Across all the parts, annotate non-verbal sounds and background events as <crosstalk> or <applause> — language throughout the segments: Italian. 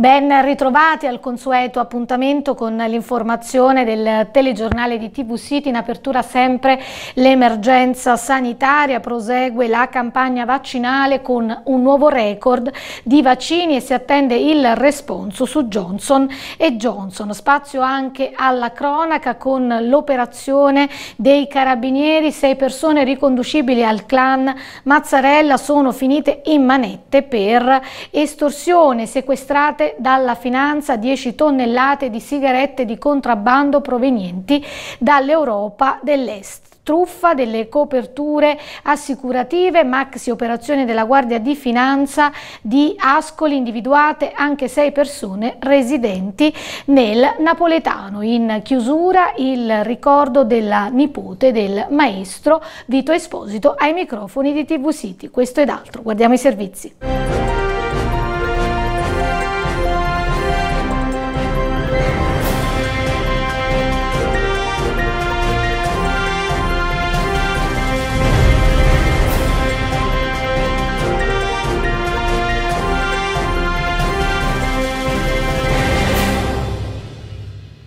Ben ritrovati al consueto appuntamento con l'informazione del telegiornale di TV City. In apertura sempre l'emergenza sanitaria prosegue la campagna vaccinale con un nuovo record di vaccini e si attende il responso su Johnson Johnson. Spazio anche alla cronaca con l'operazione dei carabinieri. Sei persone riconducibili al clan Mazzarella sono finite in manette per estorsione sequestrate dalla finanza 10 tonnellate di sigarette di contrabbando provenienti dall'Europa dell'Est truffa, delle coperture assicurative, maxi operazione della Guardia di Finanza di Ascoli, individuate anche sei persone residenti nel napoletano. In chiusura il ricordo della nipote del maestro Vito Esposito ai microfoni di TV City. Questo ed altro, guardiamo i servizi.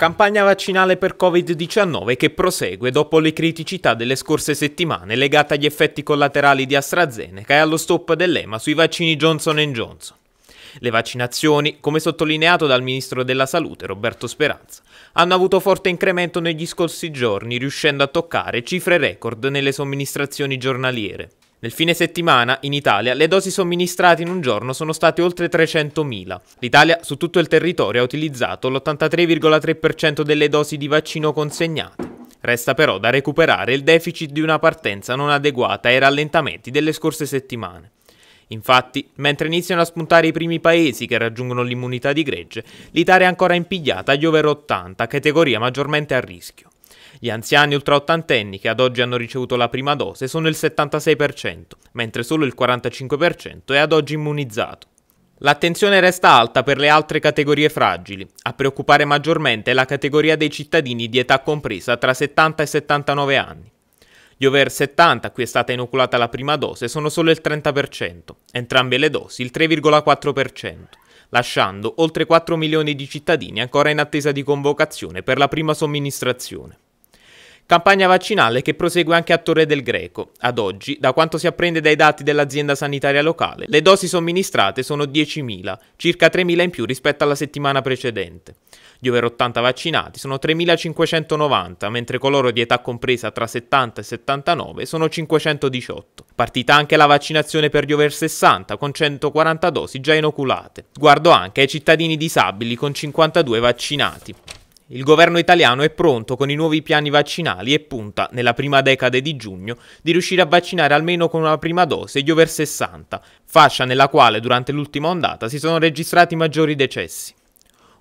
Campagna vaccinale per Covid-19 che prosegue dopo le criticità delle scorse settimane legate agli effetti collaterali di AstraZeneca e allo stop dell'EMA sui vaccini Johnson Johnson. Le vaccinazioni, come sottolineato dal Ministro della Salute Roberto Speranza, hanno avuto forte incremento negli scorsi giorni, riuscendo a toccare cifre record nelle somministrazioni giornaliere. Nel fine settimana, in Italia, le dosi somministrate in un giorno sono state oltre 300.000. L'Italia, su tutto il territorio, ha utilizzato l'83,3% delle dosi di vaccino consegnate. Resta però da recuperare il deficit di una partenza non adeguata ai rallentamenti delle scorse settimane. Infatti, mentre iniziano a spuntare i primi paesi che raggiungono l'immunità di gregge, l'Italia è ancora impigliata agli over 80, categoria maggiormente a rischio. Gli anziani ultraottantenni che ad oggi hanno ricevuto la prima dose sono il 76%, mentre solo il 45% è ad oggi immunizzato. L'attenzione resta alta per le altre categorie fragili. A preoccupare maggiormente è la categoria dei cittadini di età compresa tra 70 e 79 anni. Gli over 70 a cui è stata inoculata la prima dose sono solo il 30%, entrambe le dosi il 3,4%, lasciando oltre 4 milioni di cittadini ancora in attesa di convocazione per la prima somministrazione. Campagna vaccinale che prosegue anche a Torre del Greco. Ad oggi, da quanto si apprende dai dati dell'azienda sanitaria locale, le dosi somministrate sono 10.000, circa 3.000 in più rispetto alla settimana precedente. Gli over 80 vaccinati sono 3.590, mentre coloro di età compresa tra 70 e 79 sono 518. Partita anche la vaccinazione per gli over 60 con 140 dosi già inoculate. Guardo anche ai cittadini disabili con 52 vaccinati. Il governo italiano è pronto con i nuovi piani vaccinali e punta, nella prima decade di giugno, di riuscire a vaccinare almeno con una prima dose gli over 60, fascia nella quale durante l'ultima ondata si sono registrati maggiori decessi.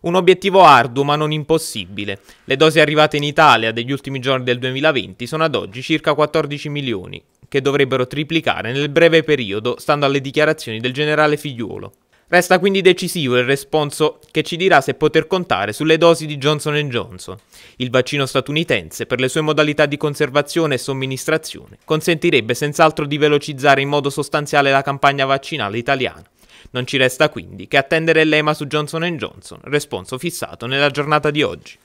Un obiettivo arduo ma non impossibile. Le dosi arrivate in Italia degli ultimi giorni del 2020 sono ad oggi circa 14 milioni, che dovrebbero triplicare nel breve periodo, stando alle dichiarazioni del generale Figliuolo. Resta quindi decisivo il responso che ci dirà se poter contare sulle dosi di Johnson Johnson. Il vaccino statunitense, per le sue modalità di conservazione e somministrazione, consentirebbe senz'altro di velocizzare in modo sostanziale la campagna vaccinale italiana. Non ci resta quindi che attendere l'EMA su Johnson Johnson, responso fissato nella giornata di oggi.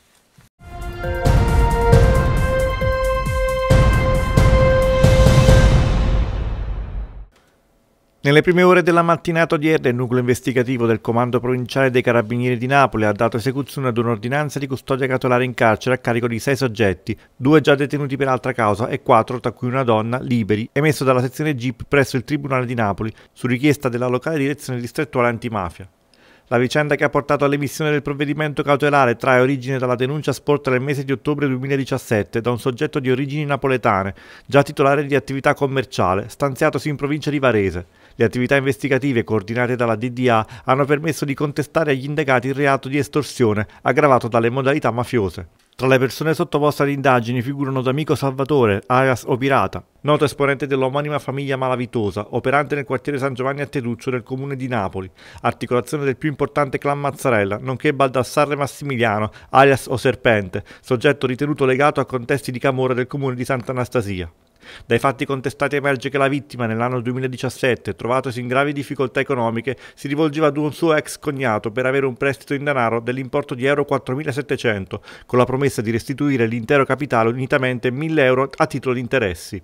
Nelle prime ore della mattinata odierna il nucleo investigativo del Comando Provinciale dei Carabinieri di Napoli ha dato esecuzione ad un'ordinanza di custodia cautelare in carcere a carico di sei soggetti, due già detenuti per altra causa e quattro, tra cui una donna, liberi, emesso dalla sezione GIP presso il Tribunale di Napoli su richiesta della locale direzione distrettuale antimafia. La vicenda che ha portato all'emissione del provvedimento cautelare trae origine dalla denuncia sporta nel mese di ottobre 2017 da un soggetto di origini napoletane, già titolare di attività commerciale, stanziatosi in provincia di Varese. Le attività investigative coordinate dalla DDA hanno permesso di contestare agli indagati il reato di estorsione aggravato dalle modalità mafiose. Tra le persone sottoposte ad indagini figurano D'Amico Salvatore, alias Opirata, noto esponente dell'omonima famiglia malavitosa, operante nel quartiere San Giovanni a Teruccio nel comune di Napoli, articolazione del più importante clan Mazzarella, nonché Baldassarre Massimiliano, alias O Serpente, soggetto ritenuto legato a contesti di camorra del comune di Sant'Anastasia. Dai fatti contestati emerge che la vittima, nell'anno 2017, trovatosi in gravi difficoltà economiche, si rivolgeva ad un suo ex cognato per avere un prestito in denaro dell'importo di euro 4.700, con la promessa di restituire l'intero capitale unitamente 1.000 euro a titolo di interessi.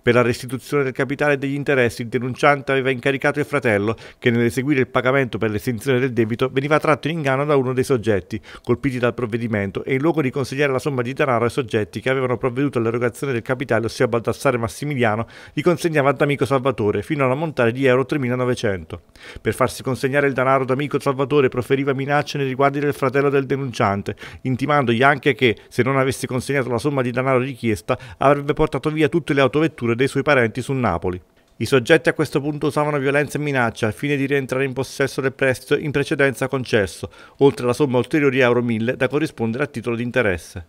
Per la restituzione del capitale e degli interessi il denunciante aveva incaricato il fratello che nell'eseguire il pagamento per l'estinzione del debito veniva tratto in inganno da uno dei soggetti colpiti dal provvedimento e in luogo di consegnare la somma di denaro ai soggetti che avevano provveduto all'erogazione del capitale, ossia Baldassare Massimiliano, li consegnava ad amico Salvatore fino a un di euro 3900. Per farsi consegnare il denaro ad amico Salvatore proferiva minacce nei riguardi del fratello del denunciante, intimandogli anche che se non avesse consegnato la somma di denaro richiesta avrebbe portato via tutte le autovesti vetture dei suoi parenti su Napoli. I soggetti a questo punto usavano violenza e minaccia al fine di rientrare in possesso del prestito in precedenza concesso, oltre alla somma ulteriore di euro 1000 da corrispondere a titolo di interesse.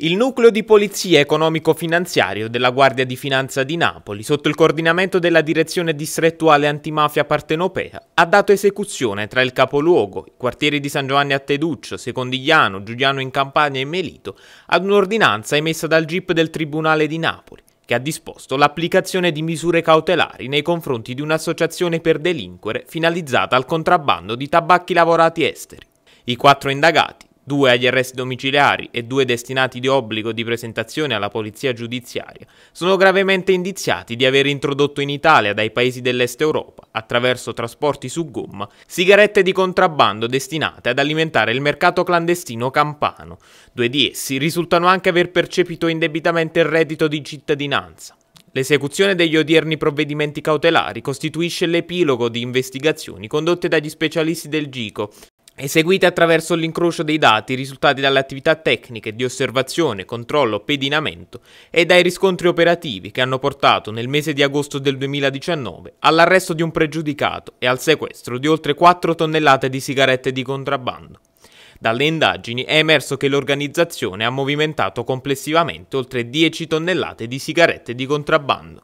Il nucleo di polizia economico-finanziario della Guardia di Finanza di Napoli, sotto il coordinamento della Direzione Distrettuale Antimafia Partenopea, ha dato esecuzione tra il capoluogo, i quartieri di San Giovanni a Teduccio, Secondigliano, Giuliano in Campania e Melito, ad un'ordinanza emessa dal GIP del Tribunale di Napoli, che ha disposto l'applicazione di misure cautelari nei confronti di un'associazione per delinquere finalizzata al contrabbando di tabacchi lavorati esteri. I quattro indagati due agli arresti domiciliari e due destinati di obbligo di presentazione alla polizia giudiziaria, sono gravemente indiziati di aver introdotto in Italia dai paesi dell'est Europa, attraverso trasporti su gomma, sigarette di contrabbando destinate ad alimentare il mercato clandestino campano. Due di essi risultano anche aver percepito indebitamente il reddito di cittadinanza. L'esecuzione degli odierni provvedimenti cautelari costituisce l'epilogo di investigazioni condotte dagli specialisti del GICO eseguite attraverso l'incrocio dei dati risultati dalle attività tecniche di osservazione, controllo, pedinamento e dai riscontri operativi che hanno portato nel mese di agosto del 2019 all'arresto di un pregiudicato e al sequestro di oltre 4 tonnellate di sigarette di contrabbando. Dalle indagini è emerso che l'organizzazione ha movimentato complessivamente oltre 10 tonnellate di sigarette di contrabbando.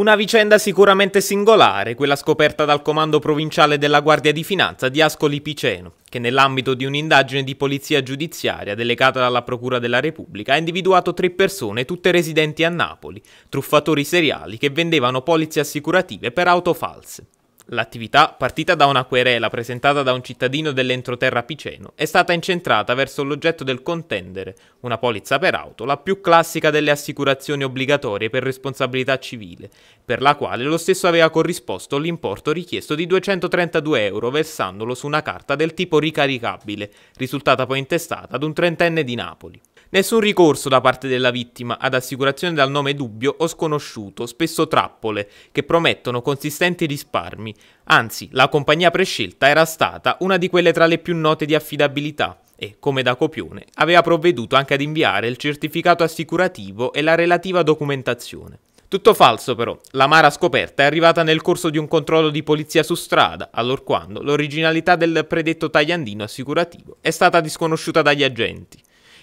Una vicenda sicuramente singolare, quella scoperta dal Comando Provinciale della Guardia di Finanza di Ascoli Piceno, che nell'ambito di un'indagine di polizia giudiziaria delegata dalla Procura della Repubblica ha individuato tre persone, tutte residenti a Napoli, truffatori seriali che vendevano polizze assicurative per auto false. L'attività, partita da una querela presentata da un cittadino dell'entroterra Piceno, è stata incentrata verso l'oggetto del contendere, una polizza per auto, la più classica delle assicurazioni obbligatorie per responsabilità civile, per la quale lo stesso aveva corrisposto l'importo richiesto di 232 euro versandolo su una carta del tipo ricaricabile, risultata poi intestata ad un trentenne di Napoli. Nessun ricorso da parte della vittima ad assicurazione dal nome dubbio o sconosciuto, spesso trappole, che promettono consistenti risparmi. Anzi, la compagnia prescelta era stata una di quelle tra le più note di affidabilità e, come da copione, aveva provveduto anche ad inviare il certificato assicurativo e la relativa documentazione. Tutto falso però, l'amara scoperta è arrivata nel corso di un controllo di polizia su strada, allorquando l'originalità del predetto tagliandino assicurativo è stata disconosciuta dagli agenti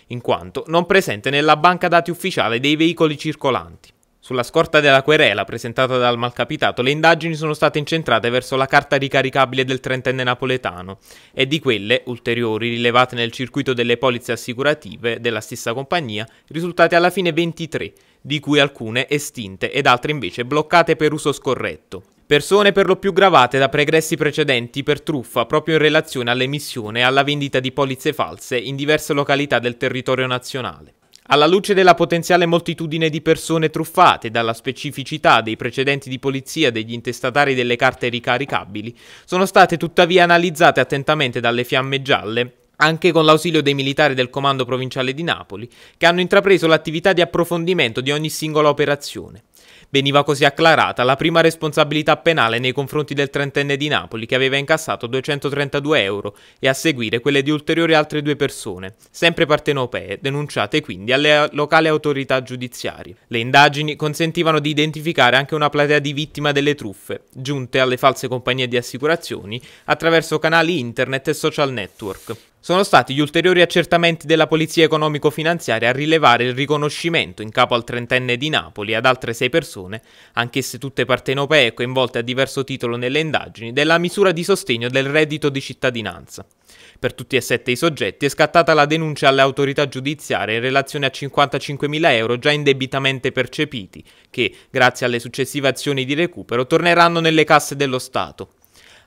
in quanto non presente nella banca dati ufficiale dei veicoli circolanti. Sulla scorta della querela presentata dal malcapitato, le indagini sono state incentrate verso la carta ricaricabile del trentenne napoletano e di quelle ulteriori rilevate nel circuito delle polizze assicurative della stessa compagnia, risultate alla fine 23, di cui alcune estinte ed altre invece bloccate per uso scorretto. Persone per lo più gravate da pregressi precedenti per truffa proprio in relazione all'emissione e alla vendita di polizze false in diverse località del territorio nazionale. Alla luce della potenziale moltitudine di persone truffate dalla specificità dei precedenti di polizia degli intestatari delle carte ricaricabili, sono state tuttavia analizzate attentamente dalle fiamme gialle anche con l'ausilio dei militari del Comando Provinciale di Napoli, che hanno intrapreso l'attività di approfondimento di ogni singola operazione. Veniva così acclarata la prima responsabilità penale nei confronti del trentenne di Napoli che aveva incassato 232 euro e a seguire quelle di ulteriori altre due persone, sempre partenopee, denunciate quindi alle locali autorità giudiziarie. Le indagini consentivano di identificare anche una platea di vittime delle truffe, giunte alle false compagnie di assicurazioni attraverso canali internet e social network. Sono stati gli ulteriori accertamenti della Polizia Economico-Finanziaria a rilevare il riconoscimento in capo al trentenne di Napoli ad altre sei persone, anch'esse tutte partenopee coinvolte a diverso titolo nelle indagini, della misura di sostegno del reddito di cittadinanza. Per tutti e sette i soggetti è scattata la denuncia alle autorità giudiziarie in relazione a 55.000 euro già indebitamente percepiti, che, grazie alle successive azioni di recupero, torneranno nelle casse dello Stato.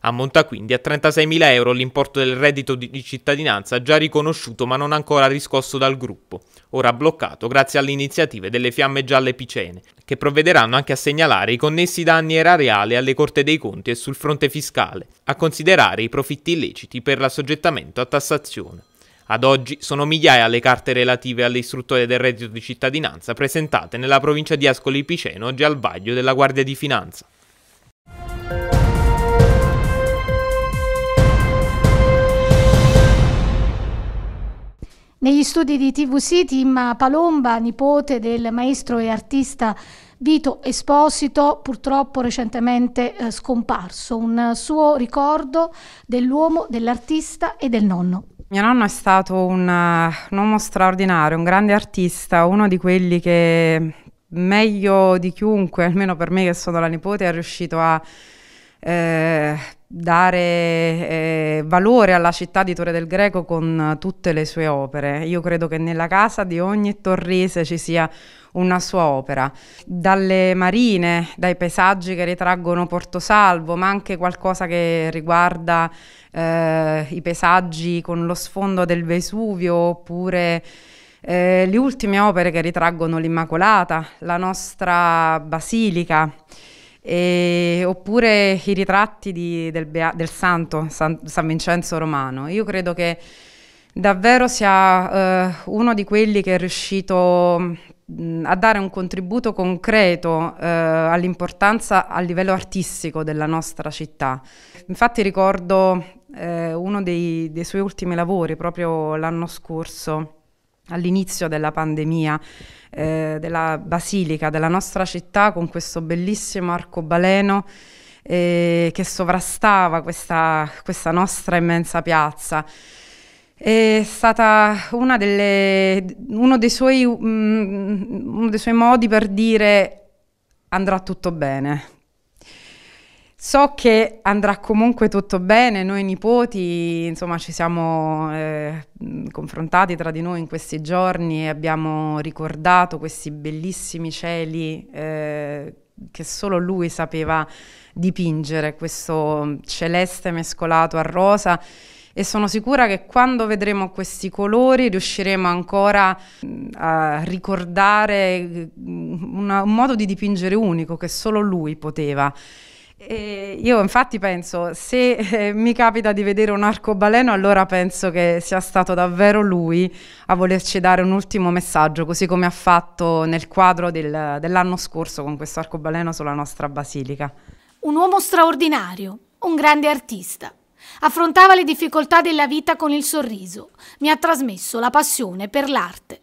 Ammonta quindi a 36.000 euro l'importo del reddito di cittadinanza già riconosciuto ma non ancora riscosso dal gruppo, ora bloccato grazie alle iniziative delle fiamme gialle picene, che provvederanno anche a segnalare i connessi danni erariali alle Corte dei Conti e sul fronte fiscale, a considerare i profitti illeciti per l'assoggettamento a tassazione. Ad oggi sono migliaia le carte relative alle istruttorie del reddito di cittadinanza presentate nella provincia di Ascoli Piceno oggi al vaglio della Guardia di Finanza. Negli studi di TV City, Imma Palomba, nipote del maestro e artista Vito Esposito, purtroppo recentemente eh, scomparso, un suo ricordo dell'uomo, dell'artista e del nonno. Mio nonno è stato un, un uomo straordinario, un grande artista, uno di quelli che meglio di chiunque, <laughs> almeno per me che sono la nipote, è riuscito a eh, dare eh, valore alla città di Torre del Greco con tutte le sue opere. Io credo che nella casa di ogni torrese ci sia una sua opera, dalle marine, dai paesaggi che ritraggono Porto Salvo, ma anche qualcosa che riguarda eh, i paesaggi con lo sfondo del Vesuvio oppure eh, le ultime opere che ritraggono l'Immacolata, la nostra basilica. E, oppure i ritratti di, del, Bea, del, santo San, San, Vincenzo Romano. Io credo che davvero sia eh, uno di quelli che è riuscito mh, a dare un contributo concreto eh, all'importanza a livello artistico della nostra città. Infatti ricordo eh, uno dei, dei suoi ultimi lavori proprio l'anno scorso all'inizio della pandemia eh, della basilica della nostra città con questo bellissimo arcobaleno eh, che sovrastava questa, questa nostra immensa piazza. È stata uno, mm, uno dei suoi modi per dire andrà tutto bene, So che andrà comunque tutto bene, noi nipoti, insomma, ci siamo eh, confrontati tra di noi in questi giorni e abbiamo ricordato questi bellissimi cieli eh, che solo lui sapeva dipingere, questo celeste mescolato a rosa e sono sicura che quando vedremo questi colori riusciremo ancora mm, a ricordare mm, una, un modo di dipingere unico che solo lui poteva. E io infatti penso, se eh, mi capita di vedere un arcobaleno, allora penso che sia stato davvero lui a volerci dare un ultimo messaggio, così come ha fatto nel quadro del, dell'anno scorso con questo arcobaleno sulla nostra basilica. Un uomo straordinario, un grande artista. Affrontava le difficoltà della vita con il sorriso. Mi ha trasmesso la passione per l'arte.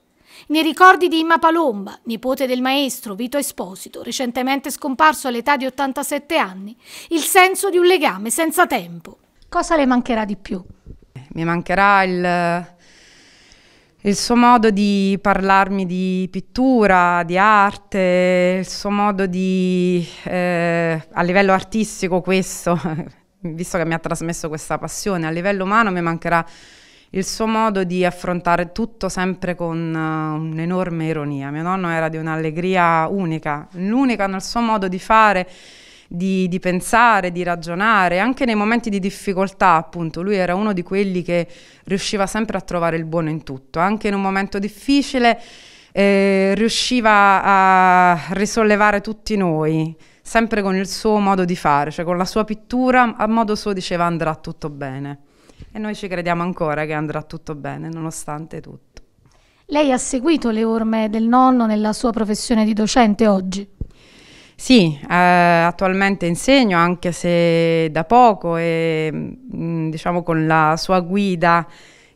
Nei ricordi di Imma Palomba, nipote del maestro Vito Esposito, recentemente scomparso all'età di 87 anni, il senso di un legame senza tempo. Cosa le mancherà di più? Mi mancherà il, il suo modo di parlarmi di pittura, di arte, il suo modo di, eh, a livello artistico questo, <laughs> visto che mi ha trasmesso questa passione, a livello umano mi mancherà il suo modo di affrontare tutto sempre con uh, un'enorme ironia. Mio nonno era di un'allegria unica, l'unica nel suo modo di fare, di, di, pensare, di ragionare, anche nei momenti di difficoltà, appunto, lui era uno di quelli che riusciva sempre a trovare il buono in tutto, anche in un momento difficile eh, riusciva a risollevare tutti noi sempre con il suo modo di fare, cioè con la sua pittura, a modo suo diceva andrà tutto bene. E noi ci crediamo ancora che andrà tutto bene, nonostante tutto. Lei ha seguito le orme del nonno nella sua professione di docente oggi? Sì, eh, attualmente insegno anche se da poco e mh, mm, diciamo con la sua guida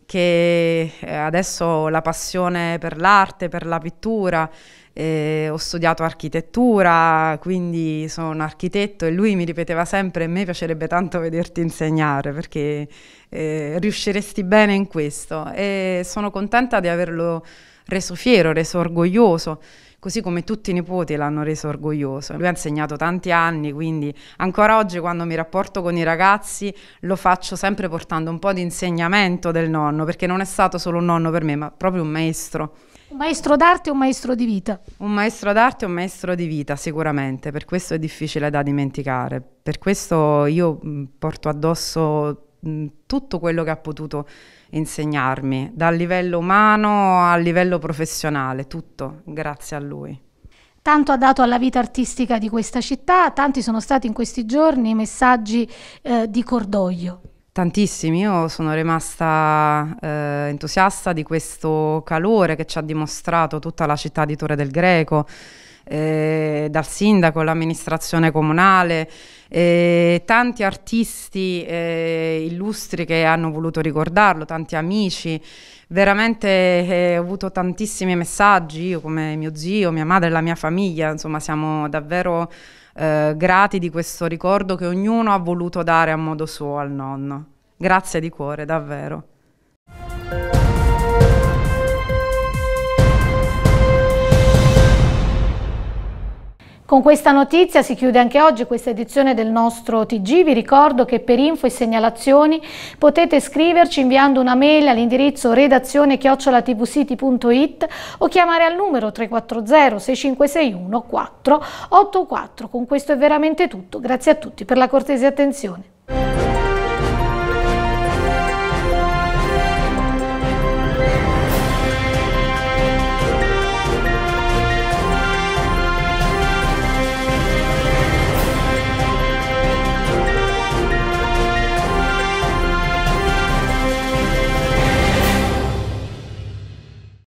che adesso la passione per l'arte, per la pittura eh, ho studiato architettura, quindi sono un architetto e lui mi ripeteva sempre, a me piacerebbe tanto vederti insegnare perché eh, riusciresti bene in questo e sono contenta di averlo reso fiero, reso orgoglioso così come tutti i nipoti l'hanno reso orgoglioso. Lui ha insegnato tanti anni, quindi ancora oggi quando mi rapporto con i ragazzi lo faccio sempre portando un po' di insegnamento del nonno, perché non è stato solo un nonno per me, ma proprio un maestro. Un maestro d'arte o un maestro di vita. Un maestro d'arte o un maestro di vita, sicuramente, per questo è difficile da dimenticare. Per questo io mm, porto addosso mm, tutto quello che ha potuto insegnarmi, dal livello umano al livello professionale, tutto grazie a lui. Tanto ha dato alla vita artistica di questa città, tanti sono stati in questi giorni messaggi eh, di cordoglio. Tantissimi, io sono rimasta eh, entusiasta di questo calore che ci ha dimostrato tutta la città di Torre del Greco, eh, dal sindaco, l'amministrazione comunale, eh, tanti artisti eh, illustri che hanno voluto ricordarlo, tanti amici. Veramente eh, ho avuto tantissimi messaggi, io come mio zio, mia madre, la mia famiglia, insomma siamo davvero eh, grati di questo ricordo che ognuno ha voluto dare a modo suo al nonno. Grazie di cuore, davvero. Con questa notizia si chiude anche oggi questa edizione del nostro TG. Vi ricordo che per info e segnalazioni potete scriverci inviando una mail all'indirizzo redazione chiocciolatvcity.it o chiamare al numero 340 6561 484. Con questo è veramente tutto. Grazie a tutti per la cortese attenzione.